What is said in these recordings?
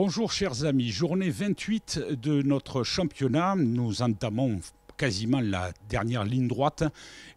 Bonjour chers amis, journée 28 de notre championnat. Nous entamons quasiment la dernière ligne droite.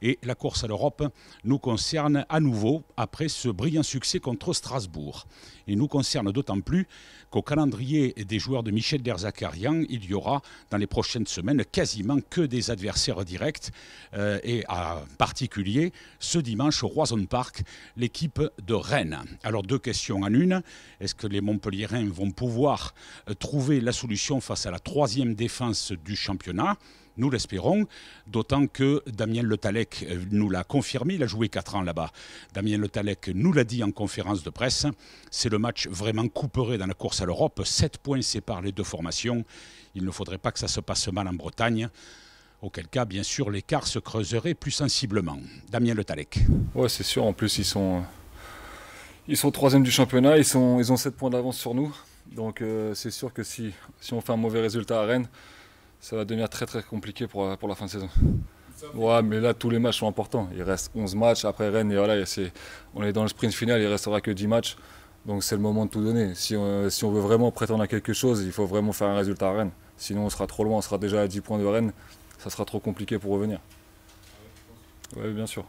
Et la course à l'Europe nous concerne à nouveau après ce brillant succès contre Strasbourg. Et nous concerne d'autant plus qu'au calendrier des joueurs de Michel Derzakarian, il y aura dans les prochaines semaines quasiment que des adversaires directs. Euh, et en particulier ce dimanche au Roison Park, l'équipe de Rennes. Alors deux questions en une. Est-ce que les Montpelliérains vont pouvoir euh, trouver la solution face à la troisième défense du championnat nous l'espérons, d'autant que Damien Le euh, nous l'a confirmé, il a joué 4 ans là-bas. Damien Le nous l'a dit en conférence de presse, c'est le match vraiment couperé dans la course à l'Europe. 7 points séparent les deux formations. Il ne faudrait pas que ça se passe mal en Bretagne auquel cas, bien sûr, l'écart se creuserait plus sensiblement. Damien Le Tallec. Ouais, c'est sûr. En plus, ils sont, ils sont troisième du championnat. Ils, sont, ils ont 7 points d'avance sur nous. Donc, euh, c'est sûr que si on fait un mauvais résultat à Rennes, ça va devenir très très compliqué pour, la fin de saison. Ouais, mais là, tous les matchs sont importants. Il reste 11 matchs après Rennes et voilà, on est dans le sprint final, il restera que 10 matchs. Donc c'est le moment de tout donner. Si on, si on veut vraiment prétendre à quelque chose, il faut vraiment faire un résultat à Rennes. Sinon, on sera trop loin, on sera déjà à 10 points de Rennes. Ça sera trop compliqué pour revenir. Oui, bien sûr.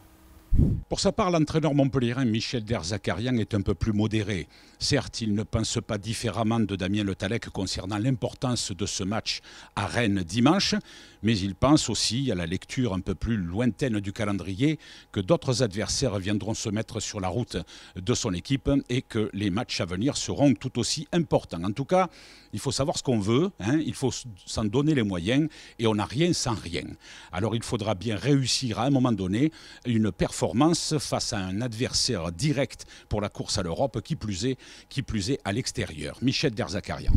Pour sa part, l'entraîneur montpelliérain Michel Derzakarian est un peu plus modéré. Certes, il ne pense pas différemment de Damien Le concernant l'importance de ce match à Rennes dimanche, mais il pense aussi à la lecture un peu plus lointaine du calendrier que d'autres adversaires viendront se mettre sur la route de son équipe et que les matchs à venir seront tout aussi importants. En tout cas, il faut savoir ce qu'on veut, hein. il faut s'en donner les moyens et on n'a rien sans rien. Alors il faudra bien réussir à un moment donné une performance face à un adversaire direct pour la course à l'Europe, qui plus est, qui plus est à l'extérieur. Michel Derzakaria.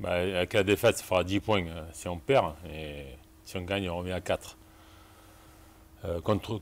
Bah, avec la défaite, ça fera 10 points euh, si on perd. Et si on gagne, on revient à 4. Euh, contre,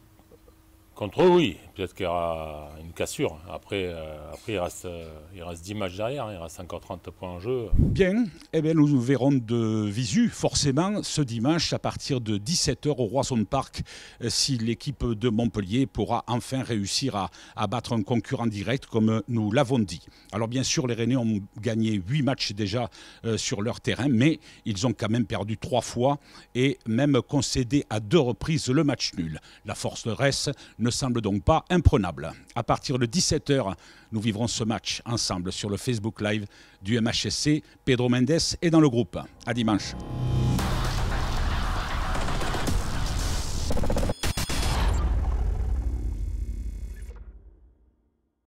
Contre eux, oui. Peut-être qu'il y aura une cassure. Après, euh, après il, reste, euh, il reste 10 matchs derrière. Hein. Il reste encore 30 points en jeu. Bien. Eh bien, nous verrons de visu, forcément, ce dimanche à partir de 17h au Roisson Park, euh, si l'équipe de Montpellier pourra enfin réussir à, battre un concurrent direct, comme nous l'avons dit. Alors, bien sûr, les Rennais ont gagné 8 matchs déjà sur leur terrain, mais ils ont quand même perdu 3 fois et même concédé à deux reprises le match nul. La force de Rennes ne semble donc pas imprenable. À partir de 17h, nous vivrons ce match ensemble sur le Facebook Live du MHSC. Pedro Mendes est dans le groupe. À dimanche.